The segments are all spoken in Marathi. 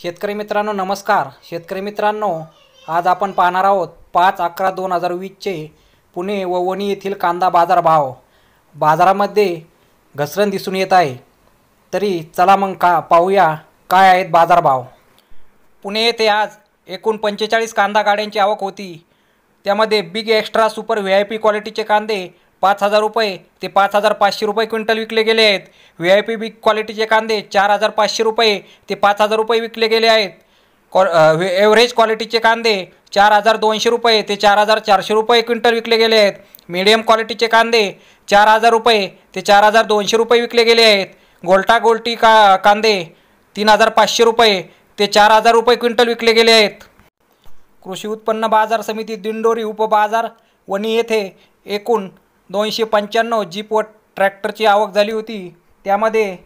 शेतकरी मित्रांनो नमस्कार शेतकरी मित्रांनो आज आपण पाहणार आहोत पाच अकरा दोन हजार वीसचे पुणे व वणी येथील कांदा बाजार भाव बाजारामध्ये घसरण दिसून येत आहे तरी चला मग का पाहूया काय आहेत बाजारभाव पुणे येथे आज एकूण पंचेचाळीस कांदा गाड्यांची आवक होती त्यामध्ये big extra super V I P क्वालिटीचे कांदे पाच हजार रुपये ते पाच हजार पाचशे रुपये क्विंटल विकले गेले आहेत व्ही आय पी बी क्वालिटीचे कांदे चार हजार पाचशे रुपये ते पाच हजार रुपये विकले गेले आहेत कॉ एव्हरेज क्वालिटीचे कांदे चार हजार दोनशे रुपये ते चार हजार चारशे रुपये क्विंटल विकले गेले आहेत मीडियम क्वालिटीचे कांदे चार हजार रुपये ते चार हजार दोनशे रुपये विकले गेले आहेत गोल्टा गोल्टी का कांदे तीन हजार पाचशे रुपये ते चार हजार रुपये क्विंटल विकले गेले आहेत कृषी उत्पन्न बाजार समिती दिंडोरी उपबाजार वणी येथे एकूण दोनशे पंच्याण्णव जीप व ट्रॅक्टरची आवक झाली होती त्यामध्ये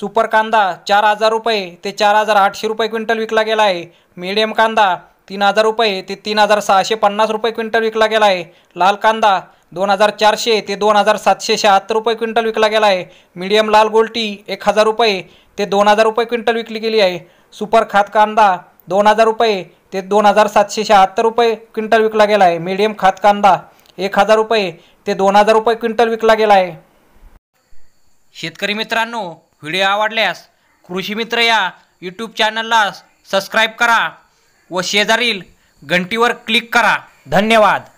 सुपर कांदा चार हजार रुपये ते चार हजार आठशे रुपये क्विंटल विकला गेला आहे मिडियम कांदा तीन हजार रुपये ते तीन हजार सहाशे पन्नास रुपये क्विंटल विकला गेला आहे लाल कांदा दोन हजार चारशे ते दोन हजार सातशे शहात्तर रुपये क्विंटल विकला गेला आहे मिडियम लाल गोल्टी एक हजार रुपये ते दोन हजार रुपये क्विंटल विकली गेली आहे सुपर खात कांदा दोन हजार रुपये ते दोन हजार सातशे शहात्तर रुपये क्विंटल विकला गेला आहे मिडियम खात कांदा एक हजार रुपये ते दोन हजार रुपये क्विंटल विकला गेला आहे शेतकरी मित्रांनो व्हिडिओ आवडल्यास कृषी मित्र या यूट्यूब चॅनलला सबस्क्राईब करा व शेजारील घंटीवर क्लिक करा धन्यवाद